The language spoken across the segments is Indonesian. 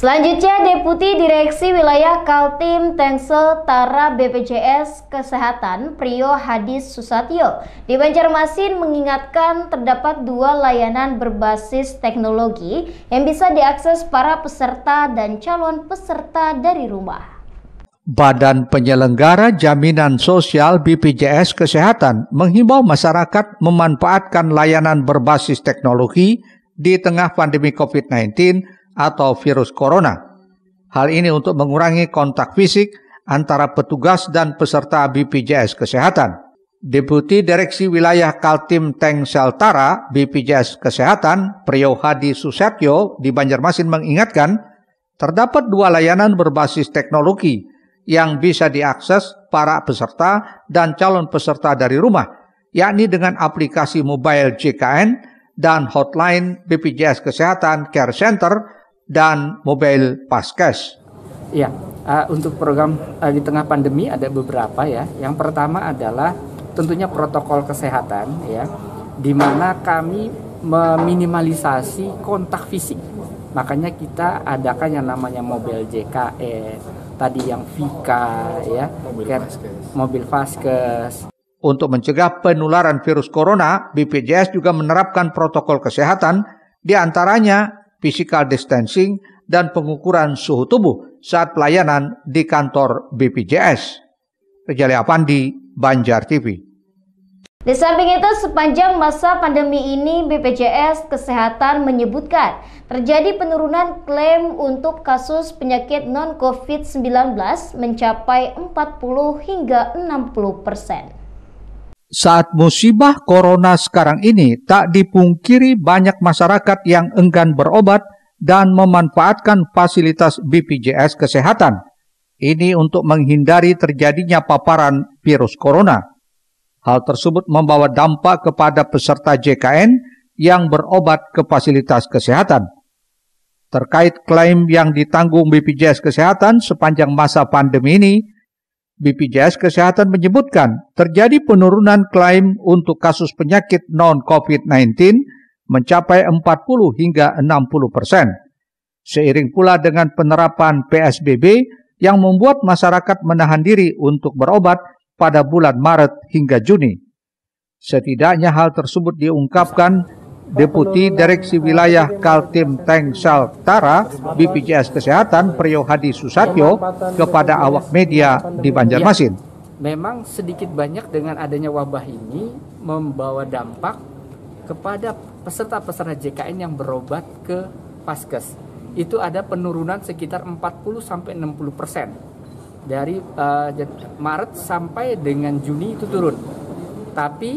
Selanjutnya, Deputi Direksi Wilayah Kaltim Tengsel Tara BPJS Kesehatan Prio Hadis Susatyo di Banjarmasin mengingatkan terdapat dua layanan berbasis teknologi yang bisa diakses para peserta dan calon peserta dari rumah. Badan Penyelenggara Jaminan Sosial BPJS Kesehatan menghimbau masyarakat memanfaatkan layanan berbasis teknologi di tengah pandemi COVID-19 atau virus corona. Hal ini untuk mengurangi kontak fisik antara petugas dan peserta BPJS Kesehatan. Deputi Direksi Wilayah Kaltim Teng Seltara BPJS Kesehatan Priyo Hadi Susetyo di Banjarmasin mengingatkan terdapat dua layanan berbasis teknologi yang bisa diakses para peserta dan calon peserta dari rumah, yakni dengan aplikasi mobile JKN dan hotline BPJS Kesehatan Care Center dan mobile paskes. Ya, uh, untuk program uh, di tengah pandemi ada beberapa ya. Yang pertama adalah tentunya protokol kesehatan ya, di mana kami meminimalisasi kontak fisik. Makanya kita adakan yang namanya mobil JKE, tadi yang Vika ya, mobil Vaskes. Untuk mencegah penularan virus corona, BPJS juga menerapkan protokol kesehatan, di antaranya physical distancing, dan pengukuran suhu tubuh saat pelayanan di kantor BPJS. Rejali Apandi, Banjar TV. Di samping itu, sepanjang masa pandemi ini, BPJS Kesehatan menyebutkan terjadi penurunan klaim untuk kasus penyakit non-COVID-19 mencapai 40 hingga 60 persen saat musibah corona sekarang ini tak dipungkiri banyak masyarakat yang enggan berobat dan memanfaatkan fasilitas BPJS kesehatan. Ini untuk menghindari terjadinya paparan virus corona. Hal tersebut membawa dampak kepada peserta JKN yang berobat ke fasilitas kesehatan. Terkait klaim yang ditanggung BPJS Kesehatan sepanjang masa pandemi ini, BPJS Kesehatan menyebutkan terjadi penurunan klaim untuk kasus penyakit non-COVID-19 mencapai 40 hingga 60 persen. Seiring pula dengan penerapan PSBB yang membuat masyarakat menahan diri untuk berobat pada bulan Maret hingga Juni. Setidaknya hal tersebut diungkapkan Deputi Direksi Wilayah Kaltim Tengsel Tara BPJS Kesehatan Priyo Hadi Susatyo kepada awak media di iya. Banjarmasin. memang sedikit banyak dengan adanya wabah ini membawa dampak kepada peserta-peserta JKN yang berobat ke Paskes. Itu ada penurunan sekitar 40 sampai 60 persen dari uh, Maret sampai dengan Juni itu turun. Tapi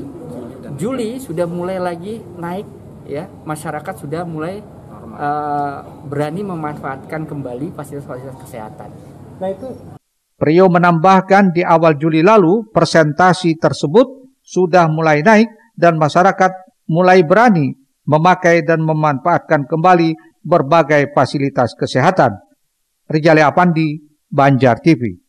Juli sudah mulai lagi naik ya masyarakat sudah mulai uh, berani memanfaatkan kembali fasilitas-fasilitas kesehatan. Nah itu. Prio menambahkan di awal Juli lalu persentasi tersebut sudah mulai naik dan masyarakat mulai berani memakai dan memanfaatkan kembali berbagai fasilitas kesehatan. Rijali Apandi, Banjar TV.